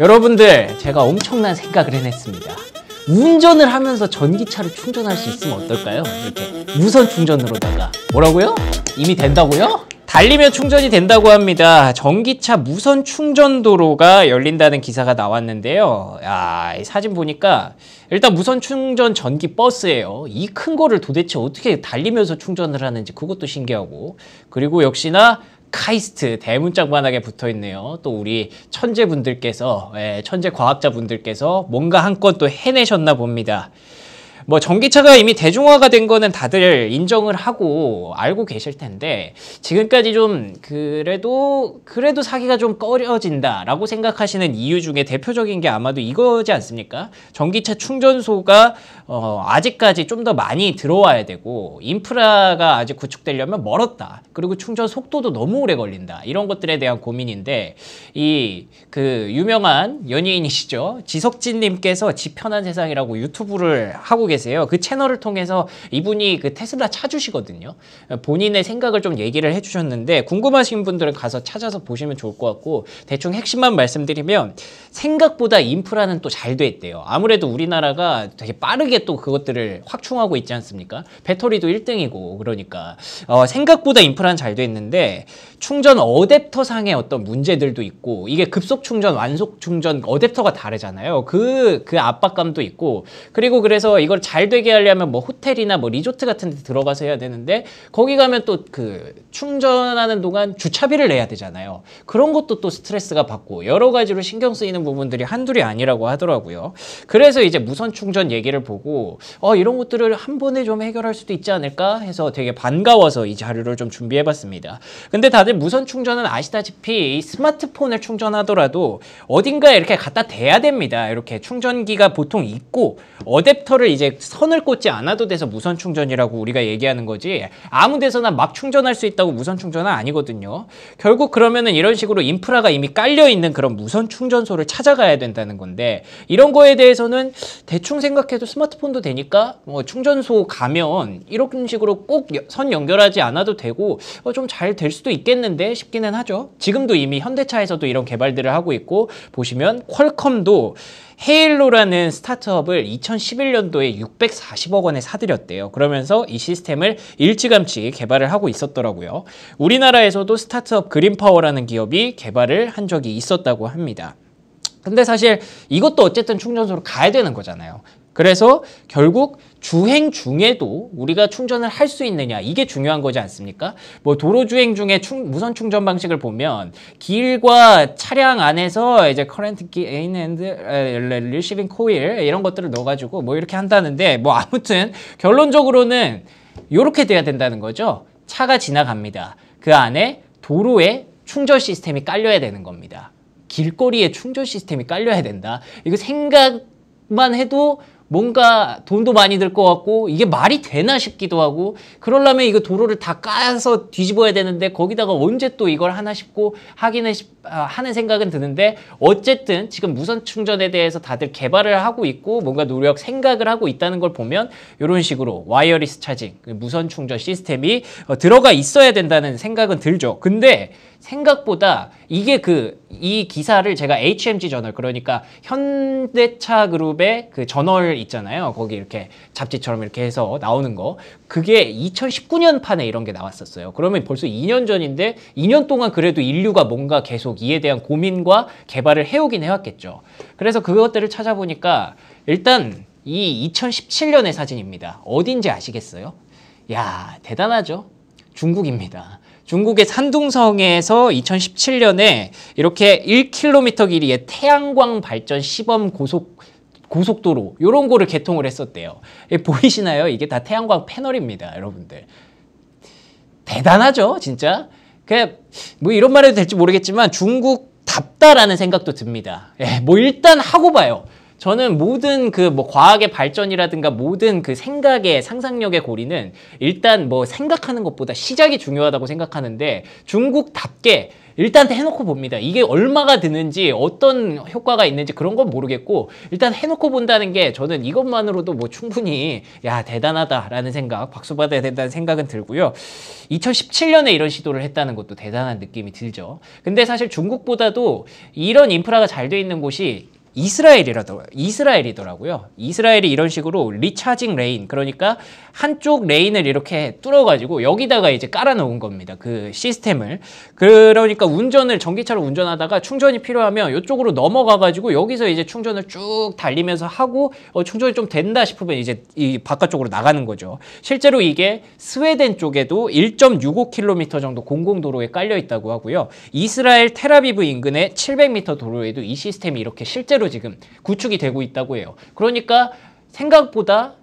여러분들 제가 엄청난 생각을 해냈습니다 운전을 하면서 전기차를 충전할 수 있으면 어떨까요? 이렇게 무선 충전으로다가 뭐라고요? 이미 된다고요? 달리면 충전이 된다고 합니다. 전기차 무선 충전 도로가 열린다는 기사가 나왔는데요. 야, 이 사진 보니까 일단 무선 충전 전기 버스예요. 이 큰 거를 도대체 어떻게 달리면서 충전을 하는지 그것도 신기하고 그리고 역시나 카이스트 대문짝만하게 붙어 있네요. 또 우리 천재분들께서 예, 천재 과학자분들께서 뭔가 한 건 또 해내셨나 봅니다. 뭐 전기차가 이미 대중화가 된 거는 다들 인정을 하고 알고 계실 텐데 지금까지 좀 그래도 그래도 사기가 좀 꺼려진다라고 생각하시는 이유 중에 대표적인 게 아마도 이거지 않습니까? 전기차 충전소가 어 아직까지 좀 더 많이 들어와야 되고 인프라가 아직 구축되려면 멀었다. 그리고 충전 속도도 너무 오래 걸린다. 이런 것들에 대한 고민인데 이 그 유명한 연예인이시죠 지석진님께서 지 편한 세상이라고 유튜브를 하고 계십 계세요. 그 채널을 통해서 이분이 그 테슬라 차주시거든요 본인의 생각을 좀 얘기를 해주셨는데 궁금하신 분들은 가서 찾아서 보시면 좋을 것 같고 대충 핵심만 말씀드리면 생각보다 인프라는 또잘돼 있대요. 아무래도 우리나라가 되게 빠르게 또 그것들을 확충하고 있지 않습니까? 배터리도 1등이고 그러니까 어, 생각보다 인프라는 잘돼 있는데 충전 어댑터 상의 어떤 문제들도 있고 이게 급속 충전, 완속 충전 어댑터가 다르잖아요. 그그 그 압박감도 있고 그리고 그래서 이걸 잘 되게 하려면 뭐 호텔이나 뭐 리조트 같은 데 들어가서 해야 되는데 거기 가면 또 그 충전하는 동안 주차비를 내야 되잖아요. 그런 것도 또 스트레스가 받고 여러 가지로 신경 쓰이는 부분들이 한둘이 아니라고 하더라고요. 그래서 이제 무선 충전 얘기를 보고 어 이런 것들을 한 번에 좀 해결할 수도 있지 않을까 해서 되게 반가워서 이 자료를 좀 준비해 봤습니다. 근데 다들 무선 충전은 아시다시피 스마트폰을 충전하더라도 어딘가에 이렇게 갖다 대야 됩니다. 이렇게 충전기가 보통 있고 어댑터를 이제 선을 꽂지 않아도 돼서 무선 충전이라고 우리가 얘기하는 거지 아무 데서나 막 충전할 수 있다고 무선 충전은 아니거든요. 결국 그러면은 이런 식으로 인프라가 이미 깔려 있는 그런 무선 충전소를 찾아가야 된다는 건데 이런 거에 대해서는 대충 생각해도 스마트폰도 되니까 뭐 충전소 가면 이런 식으로 꼭 선 연결하지 않아도 되고 어, 좀잘 될 수도 있겠네 했는데 쉽기는 하죠. 지금도 이미 현대차에서도 이런 개발들을 하고 있고 보시면 퀄컴도 헤일로라는 스타트업을 2011년도에 640억 원에 사들였대요. 그러면서 이 시스템을 일찌감치 개발을 하고 있었더라고요. 우리나라에서도 스타트업 그린파워라는 기업이 개발을 한 적이 있었다고 합니다. 근데 사실 이것도 어쨌든 충전소로 가야 되는 거잖아요. 그래서 결국 주행 중에도 우리가 충전을 할 수 있느냐 이게 중요한 거지 않습니까? 뭐 도로 주행 중에 충, 무선 충전 방식을 보면 길과 차량 안에서 이제 커렌트 게인 앤드 리시빙 코일 이런 것들을 넣어가지고 뭐 이렇게 한다는데 뭐 아무튼 결론적으로는 이렇게 돼야 된다는 거죠. 차가 지나갑니다. 그 안에 도로에 충전 시스템이 깔려야 되는 겁니다. 길거리에 충전 시스템이 깔려야 된다. 이거 생각만 해도 뭔가 돈도 많이 들 것 같고 이게 말이 되나 싶기도 하고 그러려면 이거 도로를 다 까서 뒤집어야 되는데 거기다가 언제 또 이걸 하나 싶고 하기는 아, 하는 생각은 드는데 어쨌든 지금 무선 충전에 대해서 다들 개발을 하고 있고 뭔가 노력 생각을 하고 있다는 걸 보면 이런 식으로 와이어리스 차징 무선 충전 시스템이 어, 들어가 있어야 된다는 생각은 들죠. 근데 생각보다 이게 그 이 기사를 제가 HMG 저널 그러니까 현대차 그룹의 그 저널 셀 있잖아요. 거기 이렇게 잡지처럼 이렇게 해서 나오는 거. 그게 2019년 판에 이런 게 나왔었어요. 그러면 벌써 2년 전인데 2년 동안 그래도 인류가 뭔가 계속 이에 대한 고민과 개발을 해오긴 해왔겠죠. 그래서 그것들을 찾아보니까 일단 이 2017년의 사진입니다. 어딘지 아시겠어요? 야, 대단하죠? 중국입니다. 중국의 산둥성에서 2017년에 이렇게 1km 길이의 태양광 발전 시범 고속 고속도로 이런 거를 개통을 했었대요. 예, 보이시나요? 이게 다 태양광 패널입니다. 여러분들. 대단하죠? 진짜? 그 뭐 이런 말 해도 될지 모르겠지만 중국 답다라는 생각도 듭니다. 예, 뭐 일단 하고 봐요. 저는 모든 그 뭐 과학의 발전이라든가 모든 그 생각의 상상력의 고리는 일단 뭐 생각하는 것보다 시작이 중요하다고 생각하는데 중국답게 일단 해놓고 봅니다. 이게 얼마가 드는지 어떤 효과가 있는지 그런 건 모르겠고 일단 해놓고 본다는 게 저는 이것만으로도 뭐 충분히 야 대단하다라는 생각 박수 받아야 된다는 생각은 들고요. 2017년에 이런 시도를 했다는 것도 대단한 느낌이 들죠. 근데 사실 중국보다도 이런 인프라가 잘 돼 있는 곳이 이스라엘이라더라고요. 이스라엘이더라고요. 이스라엘이 이런 식으로 리차징 레인 그러니까 한쪽 레인을 이렇게 뚫어가지고 여기다가 이제 깔아놓은 겁니다. 그 시스템을 그러니까 운전을 전기차로 운전하다가 충전이 필요하면 이쪽으로 넘어가가지고 여기서 이제 충전을 쭉 달리면서 하고 어, 충전이 좀 된다 싶으면 이제 이 바깥쪽으로 나가는 거죠. 실제로 이게 스웨덴 쪽에도 1.65km 정도 공공도로에 깔려 있다고 하고요. 이스라엘 테라비브 인근의 700m 도로에도 이 시스템이 이렇게 실제로 실제로 지금 구축이 되고 있다고 해요. 그러니까 생각보다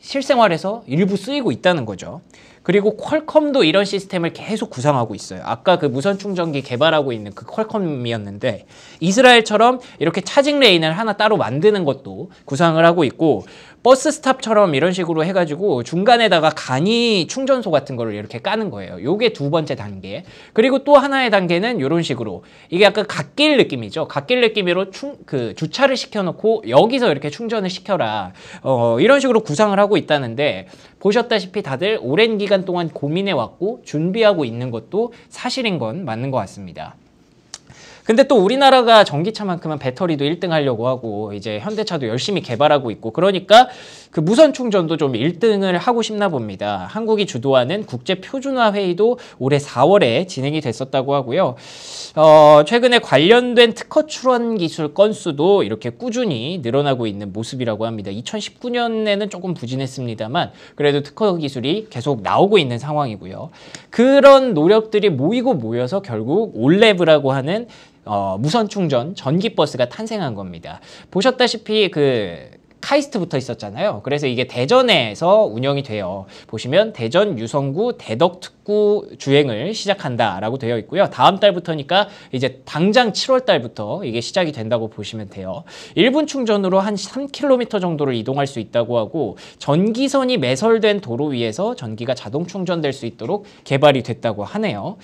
실생활에서 일부 쓰이고 있다는 거죠. 그리고 퀄컴도 이런 시스템을 계속 구상하고 있어요. 아까 그 무선 충전기 개발하고 있는 그 퀄컴이었는데 이스라엘처럼 이렇게 차징 레인을 하나 따로 만드는 것도 구상을 하고 있고 버스 스탑처럼 이런 식으로 해가지고 중간에다가 간이 충전소 같은 거를 이렇게 까는 거예요. 요게 두 번째 단계. 그리고 또 하나의 단계는 이런 식으로 이게 약간 갓길 느낌이죠. 갓길 느낌으로 충, 그 주차를 시켜놓고 여기서 이렇게 충전을 시켜라. 어, 이런 식으로 구상을 하고 있다는데 보셨다시피 다들 오랜 기간 동안 고민해왔고 준비하고 있는 것도 사실인 건 맞는 것 같습니다. 근데 또 우리나라가 전기차만큼은 배터리도 1등 하려고 하고 이제 현대차도 열심히 개발하고 있고 그러니까 그 무선 충전도 좀 1등을 하고 싶나 봅니다. 한국이 주도하는 국제 표준화 회의도 올해 4월에 진행이 됐었다고 하고요. 어, 최근에 관련된 특허 출원 기술 건수도 이렇게 꾸준히 늘어나고 있는 모습이라고 합니다. 2019년에는 조금 부진했습니다만 그래도 특허 기술이 계속 나오고 있는 상황이고요. 그런 노력들이 모이고 모여서 결국 올레브라고 하는 어, 무선 충전 전기 버스가 탄생한 겁니다. 보셨다시피 그 카이스트 붙어 있었잖아요. 그래서 이게 대전에서 운영이 돼요. 보시면 대전 유성구 대덕특구 주행을 시작한다라고 되어 있고요. 다음 달부터니까 이제 당장 7월 달부터 이게 시작이 된다고 보시면 돼요. 1분 충전으로 한 3km 정도를 이동할 수 있다고 하고 전기선이 매설된 도로 위에서 전기가 자동 충전될 수 있도록 개발이 됐다고 하네요.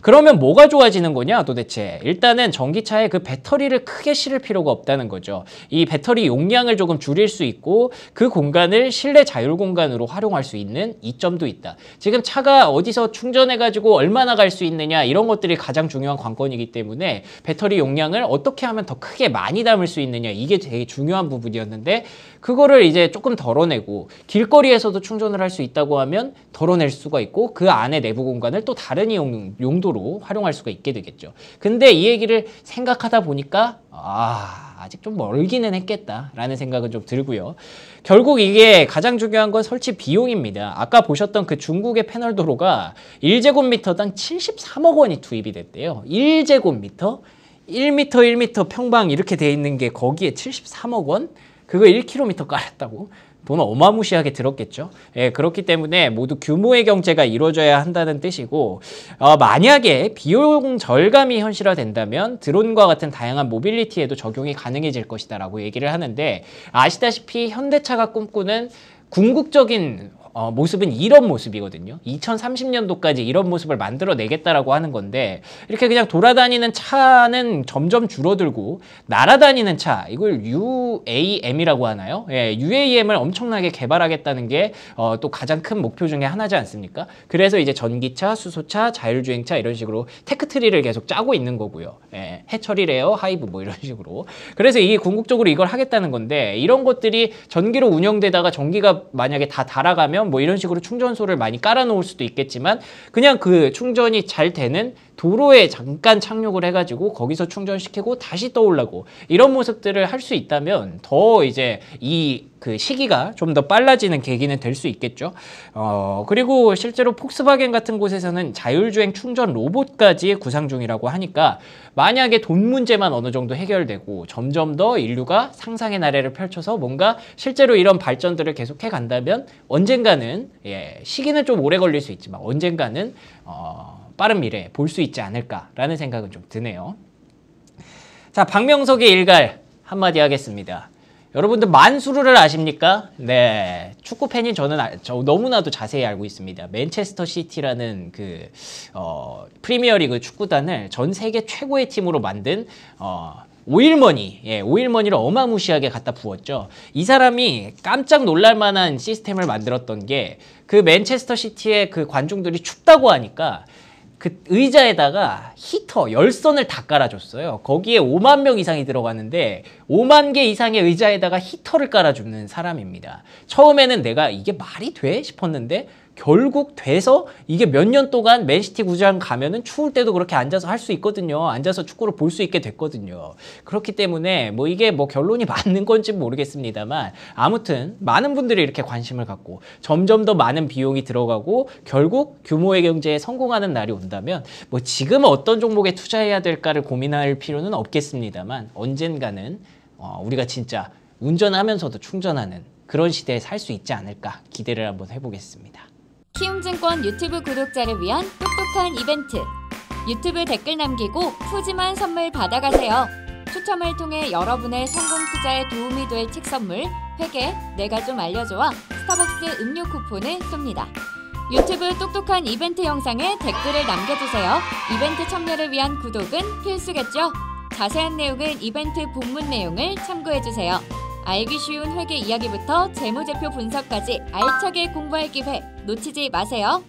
그러면 뭐가 좋아지는 거냐 도대체 일단은 전기차에 그 배터리를 크게 실을 필요가 없다는 거죠. 이 배터리 용량을 조금 줄이 줄일 수 있고 그 공간을 실내 자율 공간으로 활용할 수 있는 이점도 있다. 지금 차가 어디서 충전해가지고 얼마나 갈 수 있느냐 이런 것들이 가장 중요한 관건이기 때문에 배터리 용량을 어떻게 하면 더 크게 많이 담을 수 있느냐 이게 되게 중요한 부분이었는데 그거를 이제 조금 덜어내고 길거리에서도 충전을 할 수 있다고 하면 덜어낼 수가 있고 그 안에 내부 공간을 또 다른 이용 용도로 활용할 수가 있게 되겠죠. 근데 이 얘기를 생각하다 보니까 아 아직 좀 멀기는 했겠다라는 생각은 좀 들고요. 결국 이게 가장 중요한 건 설치 비용입니다. 아까 보셨던 그 중국의 패널 도로가 1제곱미터당 73억 원이 투입이 됐대요. 1제곱미터 1m 1터 평방 이렇게 돼 있는 게 거기에 73억 원? 그거 1km 깔았다고? 돈을 어마무시하게 들었겠죠. 예, 그렇기 때문에 모두 규모의 경제가 이루어져야 한다는 뜻이고 어, 만약에 비용 절감이 현실화된다면 드론과 같은 다양한 모빌리티에도 적용이 가능해질 것이다라고 얘기를 하는데 아시다시피 현대차가 꿈꾸는 궁극적인 어, 모습은 이런 모습이거든요. 2030년도까지 이런 모습을 만들어내겠다라고 하는 건데 이렇게 그냥 돌아다니는 차는 점점 줄어들고 날아다니는 차 이걸 UAM이라고 하나요? 예, UAM을 엄청나게 개발하겠다는 게또 어, 가장 큰 목표 중에 하나지 않습니까? 그래서 이제 전기차, 수소차, 자율주행차 이런 식으로 테크트리를 계속 짜고 있는 거고요. 예, 해처리레어, 하이브 뭐 이런 식으로. 그래서 이게 궁극적으로 이걸 하겠다는 건데 이런 것들이 전기로 운영되다가 전기가 만약에 다 달아가면 뭐 이런 식으로 충전소를 많이 깔아놓을 수도 있겠지만 그냥 그 충전이 잘 되는 도로에 잠깐 착륙을 해가지고 거기서 충전시키고 다시 떠올라고 이런 모습들을 할 수 있다면 더 이제 이 그 시기가 좀 더 빨라지는 계기는 될 수 있겠죠. 어, 그리고 실제로 폭스바겐 같은 곳에서는 자율주행 충전 로봇까지 구상 중이라고 하니까 만약에 돈 문제만 어느 정도 해결되고 점점 더 인류가 상상의 나래를 펼쳐서 뭔가 실제로 이런 발전들을 계속해 간다면 언젠가는 예, 시기는 좀 오래 걸릴 수 있지만 언젠가는 어, 빠른 미래에 볼수 있지 않을까라는 생각은 좀 드네요. 자, 박명석의 일갈 한마디 하겠습니다. 여러분들 만수르를 아십니까? 네. 축구 팬인 저는 아, 저 너무나도 자세히 알고 있습니다. 맨체스터 시티라는 그 어, 프리미어리그 축구단을 전 세계 최고의 팀으로 만든 어, 오일머니, 예, 오일머니를 어마무시하게 갖다 부었죠. 이 사람이 깜짝 놀랄 만한 시스템을 만들었던 게 그 맨체스터 시티의 그 관중들이 춥다고 하니까 그 의자에다가 히터, 열선을 다 깔아줬어요. 거기에 5만 명 이상이 들어가는데 5만 개 이상의 의자에다가 히터를 깔아주는 사람입니다. 처음에는 내가 이게 말이 돼? 싶었는데 결국 돼서 이게 몇 년 동안 맨시티 구장 가면은 추울 때도 그렇게 앉아서 할 수 있거든요. 앉아서 축구를 볼 수 있게 됐거든요. 그렇기 때문에 뭐 이게 뭐 결론이 맞는 건지 모르겠습니다만 아무튼 많은 분들이 이렇게 관심을 갖고 점점 더 많은 비용이 들어가고 결국 규모의 경제에 성공하는 날이 온다면 뭐 지금 어떤 종목에 투자해야 될까를 고민할 필요는 없겠습니다만 언젠가는 어 우리가 진짜 운전하면서도 충전하는 그런 시대에 살 수 있지 않을까 기대를 한번 해보겠습니다. 키움증권 유튜브 구독자를 위한 똑똑한 이벤트 유튜브 댓글 남기고 푸짐한 선물 받아가세요. 추첨을 통해 여러분의 성공 투자에 도움이 될 책 선물, 회계, 내가 좀 알려줘와 스타벅스 음료 쿠폰을 쏩니다. 유튜브 똑똑한 이벤트 영상에 댓글을 남겨주세요. 이벤트 참여를 위한 구독은 필수겠죠? 자세한 내용은 이벤트 본문 내용을 참고해주세요. 알기 쉬운 회계 이야기부터 재무제표 분석까지 알차게 공부할 기회 놓치지 마세요.